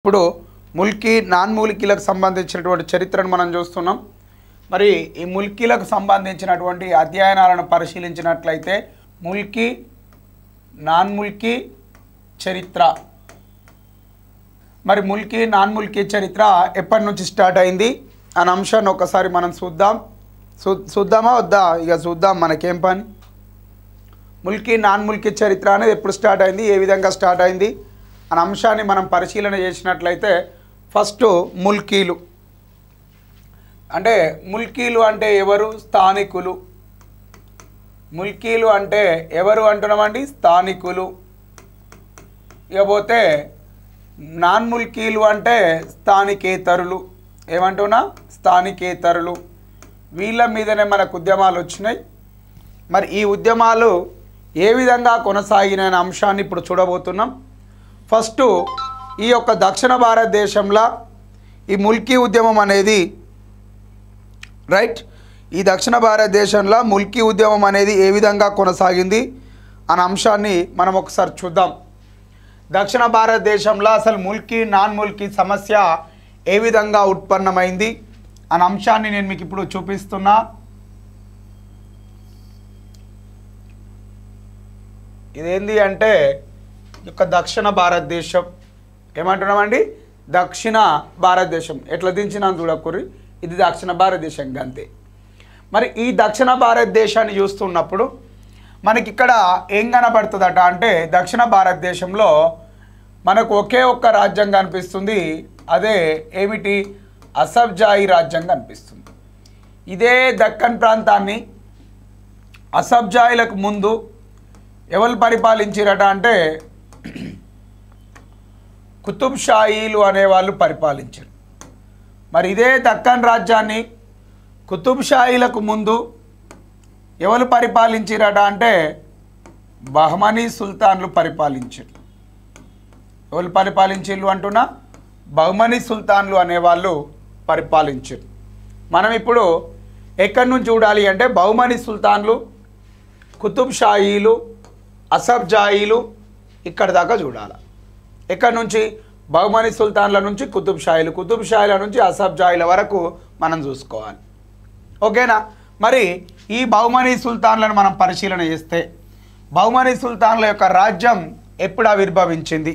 ఇప్పుడు ముల్కీ నాన్ ముల్కీలకు సంబంధించినటువంటి చరిత్రను మనం చూస్తున్నాం మరి ఈ ముల్కీలకు సంబంధించినటువంటి అధ్యయనాలను పరిశీలించినట్లయితే ముల్కీ నాన్ ముల్కీ చరిత్ర మరి ముల్కీ నాన్ ముల్కీ చరిత్ర ఎప్పటి నుంచి స్టార్ట్ అయింది అనే అంశాన్ని ఒకసారి మనం చూద్దాం చూద్దామా వద్దా ఇక చూద్దాం మనకేం పని ముల్కీ నాన్ ముల్కీ చరిత్ర అనేది ఎప్పుడు స్టార్ట్ అయింది ఏ విధంగా స్టార్ట్ అయింది అనే అంశాన్ని మనం పరిశీలన చేసినట్లయితే ఫస్ట్ ముల్కీలు అంటే ముల్కీలు అంటే ఎవరు స్థానికులు ముల్కీలు అంటే ఎవరు అంటున్నామండి స్థానికులు ఇకపోతే నాన్ ముల్కీలు అంటే స్థానికేతరులు ఏమంటున్నా స్థానికేతరులు వీళ్ళ మీదనే మనకు ఉద్యమాలు వచ్చినాయి మరి ఈ ఉద్యమాలు ఏ విధంగా కొనసాగిన అంశాన్ని ఇప్పుడు చూడబోతున్నాం ఫస్ట్ ఈ యొక్క దక్షిణ భారతదేశంలో ఈ ముల్కీ ఉద్యమం అనేది రైట్ ఈ దక్షిణ భారతదేశంలో ముల్కీ ఉద్యమం అనేది ఏ విధంగా కొనసాగింది అనే అంశాన్ని మనం ఒకసారి చూద్దాం దక్షిణ భారతదేశంలో అసలు ముల్కీ నాన్ ముల్కీ సమస్య ఏ విధంగా ఉత్పన్నమైంది అనే అంశాన్ని నేను మీకు ఇప్పుడు చూపిస్తున్నా ఇదేంది అంటే యొక్క దక్షిణ భారతదేశం ఏమంటున్నామండి దక్షిణ భారతదేశం ఎట్లా దించినాను చూడకూరి ఇది దక్షిణ భారతదేశం గంతే మరి ఈ దక్షిణ భారతదేశాన్ని చూస్తున్నప్పుడు మనకి ఇక్కడ ఏం కనపడుతుందట అంటే దక్షిణ భారతదేశంలో మనకు ఒకే ఒక్క రాజ్యం కనిపిస్తుంది అదే ఏమిటి అసబ్జాయి రాజ్యం కనిపిస్తుంది ఇదే దక్కన్ ప్రాంతాన్ని అసబ్జాయిలకు ముందు ఎవరు పరిపాలించారట అంటే కుతుబ్షాయిలు అనేవాళ్ళు పరిపాలించారు మరి ఇదే దక్కన్ రాజ్యాన్ని కుతుబ్ షాయిలకు ముందు ఎవరు పరిపాలించారట అంటే బహమనీ సుల్తాన్లు పరిపాలించారు ఎవరు పరిపాలించిళ్ళు అంటున్నా బహమనీ సుల్తాన్లు అనేవాళ్ళు పరిపాలించారు మనం ఇప్పుడు ఎక్కడి నుంచి చూడాలి అంటే బహుమనీ సుల్తాన్లు కుతుబ్ అసబ్జాయిలు ఇక్కడ దాకా చూడాలి ఎక్కడి నుంచి బహుమని సుల్తాన్ల నుంచి కుతుబ్ షాయిలు కుతుబ్ షాయిల నుంచి అసఫ్ జాయిల వరకు మనం చూసుకోవాలి ఓకేనా మరి ఈ బహుమనీ సుల్తాన్లను మనం పరిశీలన చేస్తే బహుమనీ సుల్తాన్ల యొక్క రాజ్యం ఎప్పుడు ఆవిర్భవించింది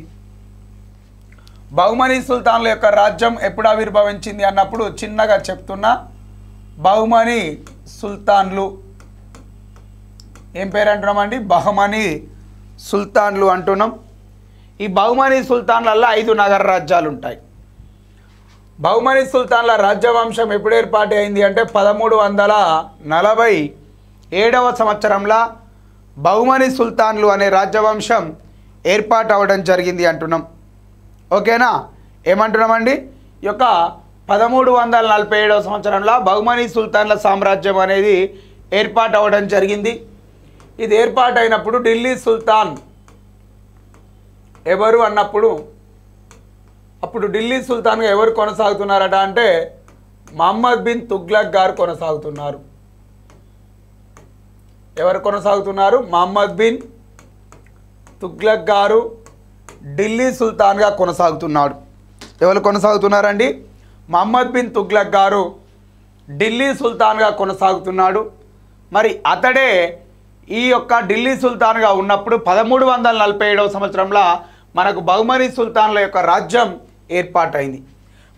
బహుమనీ సుల్తాన్ల యొక్క రాజ్యం ఎప్పుడు ఆవిర్భవించింది అన్నప్పుడు చిన్నగా చెప్తున్నా బహుమనీ సుల్తాన్లు ఏం పేరు అంటున్నామండి బహుమనీ సుల్తాన్లు అంటున్నాం ఈ బహుమనీ సుల్తాన్లల్లో ఐదు నగర రాజ్యాలు ఉంటాయి బహుమనీ సుల్తాన్ల రాజ్యవంశం ఎప్పుడు ఏర్పాటు అయింది అంటే పదమూడు వందల నలభై ఏడవ సంవత్సరంలో బహుమనీ సుల్తాన్లు అనే రాజ్యవంశం ఏర్పాటు అవ్వడం జరిగింది అంటున్నాం ఓకేనా ఏమంటున్నామండి ఈ యొక్క పదమూడు వందల నలభై ఏడవ సంవత్సరంలో బహుమనీ సుల్తాన్ల సామ్రాజ్యం అనేది ఏర్పాటు అవ్వడం జరిగింది ఇది ఏర్పాటైనప్పుడు ఢిల్లీ సుల్తాన్ ఎవరు అన్నప్పుడు అప్పుడు ఢిల్లీ సుల్తాన్గా ఎవరు కొనసాగుతున్నారట అంటే మహమ్మద్ బిన్ తుగ్లక్ గారు కొనసాగుతున్నారు ఎవరు కొనసాగుతున్నారు మహమ్మద్ బిన్ తుగ్లక్ గారు ఢిల్లీ సుల్తాన్గా కొనసాగుతున్నాడు ఎవరు కొనసాగుతున్నారండి మహమ్మద్ బిన్ తుగ్లక్ గారు ఢిల్లీ సుల్తాన్గా కొనసాగుతున్నాడు మరి అతడే ఈ యొక్క ఢిల్లీ సుల్తాన్గా ఉన్నప్పుడు పదమూడు వందల నలభై ఏడవ సంవత్సరంలో మనకు బహుమనీ సుల్తాన్ల యొక్క రాజ్యం ఏర్పాటైంది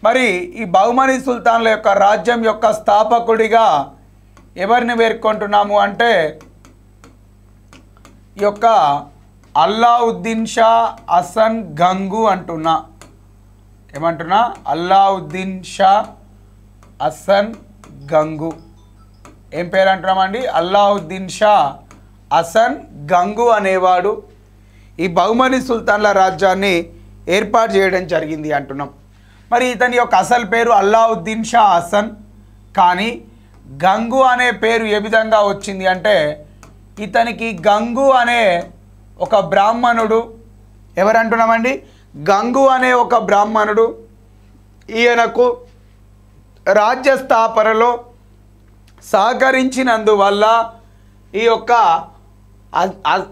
మరి ఈ బహుమనీ సుల్తాన్ల యొక్క రాజ్యం యొక్క స్థాపకుడిగా ఎవరిని పేర్కొంటున్నాము అంటే ఈ యొక్క అల్లావుద్దీన్ షా హసన్ గంగు అంటున్నా ఏమంటున్నా అల్లావుద్దీన్ షా హసన్ గంగు ఏం పేరు అంటున్నామండి అల్లావుద్దీన్ షా హసన్ గంగు అనేవాడు ఈ బహుమని సుల్తాన్ల రాజ్యాన్ని ఏర్పాటు చేయడం జరిగింది అంటున్నాం మరి ఇతని యొక్క అసలు పేరు అల్లావుద్దీన్ షా హసన్ కానీ గంగు అనే పేరు ఏ విధంగా వచ్చింది అంటే ఇతనికి గంగు అనే ఒక బ్రాహ్మణుడు ఎవరంటున్నామండి గంగు అనే ఒక బ్రాహ్మణుడు ఈయనకు రాజ్య స్థాపనలో సహకరించినందువల్ల ఈ యొక్క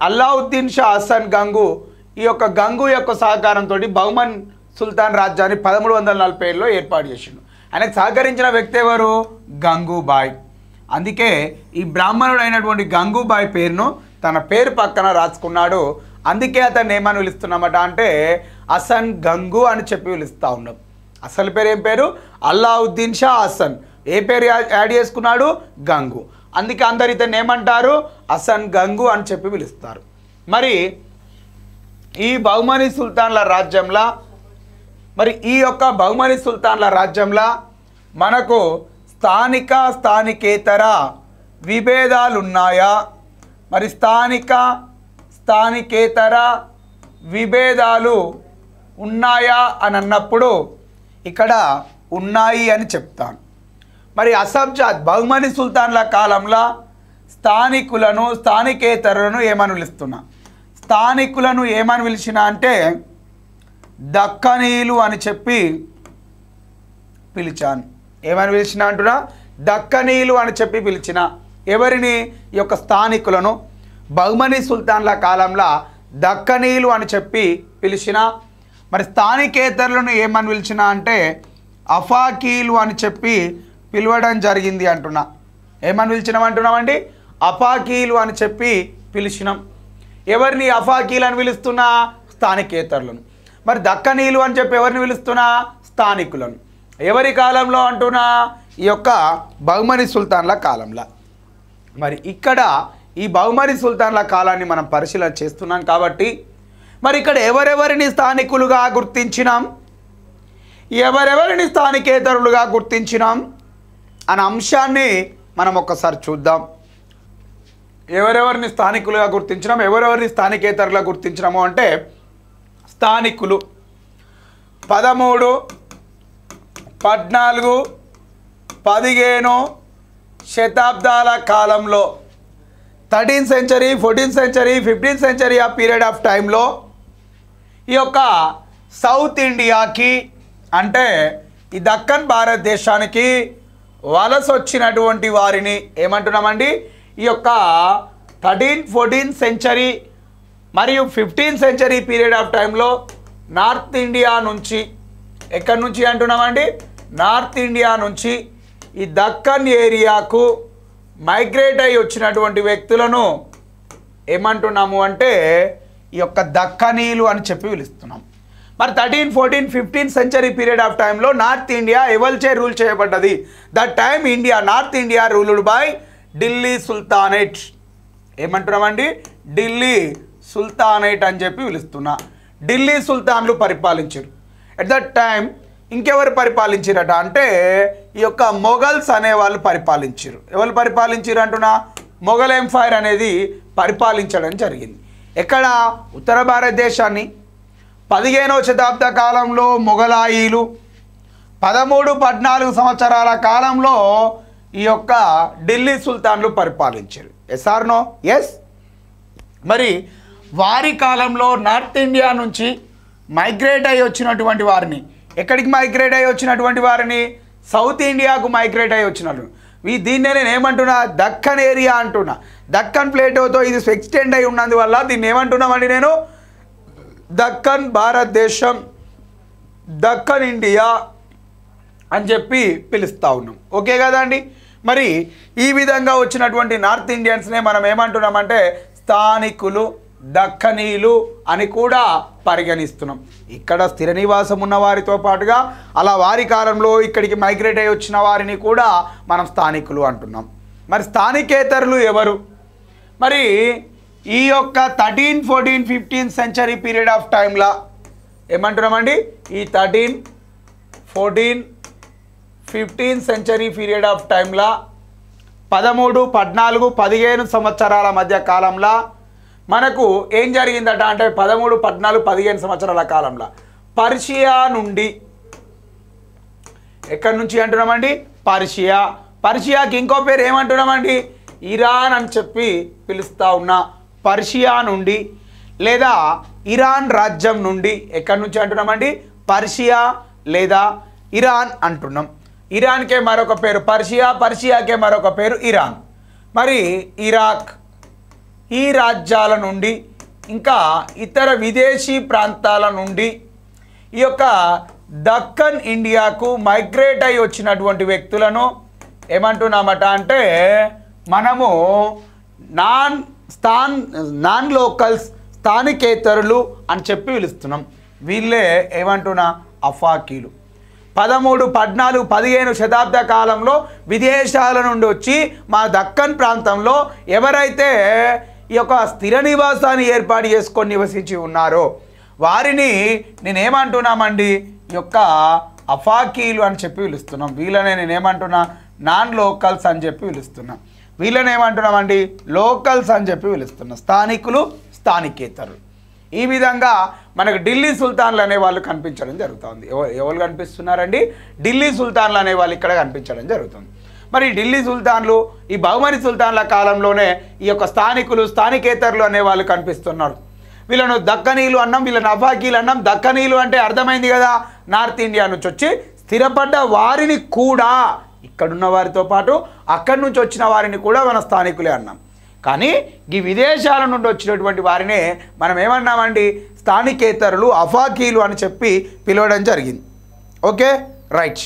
అల్లావుద్దీన్ షా హసన్ గంగు ఈ యొక్క గంగు యొక్క సహకారంతో బహుమన్ సుల్తాన్ రాజ్యాన్ని పదమూడు వందల నలభై ఏళ్ళలో ఏర్పాటు చేసిండు ఆయనకు సహకరించిన వ్యక్తి ఎవరు గంగూబాయ్ అందుకే ఈ బ్రాహ్మణుడు అయినటువంటి గంగూబాయ్ పేరును తన పేరు పక్కన రాసుకున్నాడు అందుకే అతన్ని ఏమని పిలుస్తున్నామట అంటే హసన్ గంగు అని చెప్పి పిలుస్తూ ఉన్నాం అసలు పేరు ఏం పేరు అల్లావుద్దీన్ షా హసన్ ఏ పేరు యాడ్ చేసుకున్నాడు గంగు అందుకే అందరు ఇతన్ని ఏమంటారు అసన్ గంగు అని చెప్పి పిలుస్తారు మరి ఈ బహుమని సుల్తాన్ల రాజ్యంలో మరి ఈ యొక్క బహుమని సుల్తాన్ల రాజ్యంలో మనకు స్థానిక స్థానికేతర విభేదాలు ఉన్నాయా మరి స్థానిక స్థానికేతర విభేదాలు ఉన్నాయా అని అన్నప్పుడు ఇక్కడ ఉన్నాయి అని చెప్తాను మరి అసబ్జాద్ బహుమని సుల్తాన్ల కాలంలో స్థానికులను స్థానికేతరులను ఏమని పిలుస్తున్నా స్థానికులను ఏమని పిలిచిన అంటే దక్కనీయులు అని చెప్పి పిలిచాను ఏమని పిలిచిన అంటున్నా దక్కనీయులు అని చెప్పి పిలిచిన ఎవరిని ఈ యొక్క స్థానికులను బహుమని సుల్తాన్ల కాలంలో దక్కనీయులు అని చెప్పి పిలిచిన మరి స్థానికేతరులను ఏమని పిలిచిన అంటే అఫాకీలు అని చెప్పి పిలవడం జరిగింది అంటున్నా ఏమని పిలిచినాం అంటున్నామండి అఫాకీలు అని చెప్పి పిలిచినాం ఎవరిని అఫాకీలు అని పిలుస్తున్నా స్థానికేతరులను మరి దక్కనీలు అని చెప్పి ఎవరిని పిలుస్తున్నా స్థానికులను ఎవరి కాలంలో అంటున్నా ఈ యొక్క బహుమని సుల్తాన్ల కాలంలో మరి ఇక్కడ ఈ బహుమని సుల్తాన్ల కాలాన్ని మనం పరిశీలన చేస్తున్నాం కాబట్టి మరి ఇక్కడ ఎవరెవరిని స్థానికులుగా గుర్తించినాం ఎవరెవరిని స్థానికేతరులుగా గుర్తించినాం అనే అంశాన్ని మనం ఒక్కసారి చూద్దాం ఎవరెవరిని స్థానికులుగా గుర్తించడం ఎవరెవరిని స్థానికేతరులుగా గుర్తించడము అంటే స్థానికులు పదమూడు పద్నాలుగు పదిహేను శతాబ్దాల కాలంలో thirteenth century fourteenth century fifteenth century ఆ పీరియడ్ ఆఫ్ టైంలో ఈ యొక్క సౌత్ ఇండియాకి అంటే ఈ దక్కన్ భారతదేశానికి వలస వచ్చినటువంటి వారిని ఏమంటున్నామండి ఈ యొక్క థర్టీన్ ఫోర్టీన్ సెంచరీ మరియు ఫిఫ్టీన్ సెంచరీ పీరియడ్ ఆఫ్ టైంలో నార్త్ ఇండియా నుంచి ఎక్కడి నుంచి అంటున్నామండి నార్త్ ఇండియా నుంచి ఈ దక్కన్ ఏరియాకు మైగ్రేట్ అయి వచ్చినటువంటి వ్యక్తులను ఏమంటున్నాము అంటే ఈ యొక్క దక్కనీలు అని చెప్పి పిలుస్తున్నాం మరి thirteen fourteen fifteen century period of టైంలో నార్త్ ఇండియా ఎవల్చే రూల్ చేయబడ్డది the time India north India ruled by Delhi Sultanate ఏమంటున్నామండి ఢిల్లీ సుల్తానేట్ అని చెప్పి పిలుస్తున్నా ఢిల్లీ సుల్తాన్లు పరిపాలించారు ఎట్ దట్ టైం ఇంకెవరు పరిపాలించారట అంటే ఈ యొక్క మొఘల్స్ అనేవాళ్ళు పరిపాలించారు ఎవరు పరిపాలించారు అంటున్నా మొఘల్ ఎంఫైర్ అనేది పరిపాలించడం జరిగింది ఎక్కడ ఉత్తర భారతదేశాన్ని పదిహేనో శతాబ్ద కాలంలో మొఘలాయిలు పదమూడు పద్నాలుగు సంవత్సరాల కాలంలో ఈ యొక్క ఢిల్లీ సుల్తాన్లు పరిపాలించారు ఎస్ఆర్నో ఎస్ మరి వారి కాలంలో నార్త్ ఇండియా నుంచి మైగ్రేట్ అయి వచ్చినటువంటి వారిని ఎక్కడికి మైగ్రేట్ అయి వచ్చినటువంటి వారిని సౌత్ ఇండియాకు మైగ్రేట్ అయి వచ్చిన ఈ దీన్నే నేను ఏమంటున్నా దక్కన్ ఏరియా అంటున్నా దక్కన్ ప్లేటోతో ఇది ఎక్స్టెండ్ అయి ఉన్నందువల్ల దీన్ని ఏమంటున్నామండి నేను దక్కన్ భారతదేశం దక్కన్ ఇండియా అని చెప్పి పిలుస్తూ ఉన్నాం ఓకే కదండి మరి ఈ విధంగా వచ్చినటువంటి నార్త్ ఇండియన్స్నే మనం ఏమంటున్నామంటే స్థానికులు దక్కనీలు అని కూడా పరిగణిస్తున్నాం ఇక్కడ స్థిర నివాసం ఉన్న వారితో పాటుగా అలా వారి కాలంలో ఇక్కడికి మైగ్రేట్ అయి వచ్చిన వారిని కూడా మనం స్థానికులు అంటున్నాం మరి స్థానికేతరులు ఎవరు మరి ఈ యొక్క thirteen fourteen fifteen century period of టైంలో ఏమంటున్నామండి ఈ thirteen fourteen fifteen century period of టైంలో పదమూడు పద్నాలుగు పదిహేను సంవత్సరాల మధ్య కాలంలో మనకు ఏం జరిగిందట అంటే పదమూడు పద్నాలుగు పదిహేను సంవత్సరాల కాలంలో పర్షియా నుండి ఎక్కడి నుంచి అంటున్నామండి పర్షియా పర్షియాకి ఇంకో పేరు ఏమంటున్నామండి ఇరాన్ అని చెప్పి పిలుస్తూ ఉన్నా పర్షియా నుండి లేదా ఇరాన్ రాజ్యం నుండి ఎక్కడి నుంచి అంటున్నామండి పర్షియా లేదా ఇరాన్ అంటున్నాం ఇరాన్కే మరొక పేరు పర్షియా పర్షియాకే మరొక పేరు ఇరాన్ మరి ఇరాక్ ఈ రాజ్యాల నుండి ఇంకా ఇతర విదేశీ ప్రాంతాల నుండి ఈ యొక్క దక్కన్ ఇండియాకు మైగ్రేట్ అయి వచ్చినటువంటి వ్యక్తులను ఏమంటున్నామట అంటే మనము నాన్ స్థాన్ నాన్ లోకల్స్ స్థానికేతరులు అని చెప్పి పిలుస్తున్నాం వీళ్ళే ఏమంటున్నా అఫాకీలు పదమూడు పద్నాలుగు పదిహేను శతాబ్ద కాలంలో విదేశాల నుండి వచ్చి మా దక్కన్ ప్రాంతంలో ఎవరైతే ఈ యొక్క స్థిర నివాసాన్ని ఏర్పాటు చేసుకొని నివసించి ఉన్నారో వారిని నేనేమంటున్నామండి ఈ యొక్క అఫాకీలు అని చెప్పి పిలుస్తున్నాం వీళ్ళనే నేనేమంటున్నా నాన్ లోకల్స్ అని చెప్పి పిలుస్తున్నాం వీళ్ళని ఏమంటున్నామండి లోకల్స్ అని చెప్పి పిలుస్తున్నాం స్థానికులు స్థానికేతరులు ఈ విధంగా మనకు ఢిల్లీ సుల్తాన్లు అనేవాళ్ళు కనిపించడం జరుగుతుంది ఎవరు కనిపిస్తున్నారండి ఢిల్లీ సుల్తాన్లు అనేవాళ్ళు ఇక్కడ కనిపించడం జరుగుతుంది మరి ఢిల్లీ సుల్తాన్లు ఈ బహుమతి సుల్తాన్ల కాలంలోనే ఈ యొక్క స్థానికులు స్థానికేతరులు అనేవాళ్ళు కనిపిస్తున్నారు వీళ్ళను దక్కనీలు అన్నాం వీళ్ళని అఫాకీలు అన్నాం దక్కనీలు అంటే అర్థమైంది కదా నార్త్ ఇండియా నుంచి వచ్చి స్థిరపడ్డ వారిని కూడా ఇక్కడున్న వారితో పాటు అక్కడి నుంచి వచ్చిన వారిని కూడా మన స్థానికులే అన్నాం కానీ ఈ విదేశాల నుండి వచ్చినటువంటి వారినే మనం ఏమన్నామండి స్థానికేతరులు అఫాకీలు అని చెప్పి పిలవడం జరిగింది ఓకే రైట్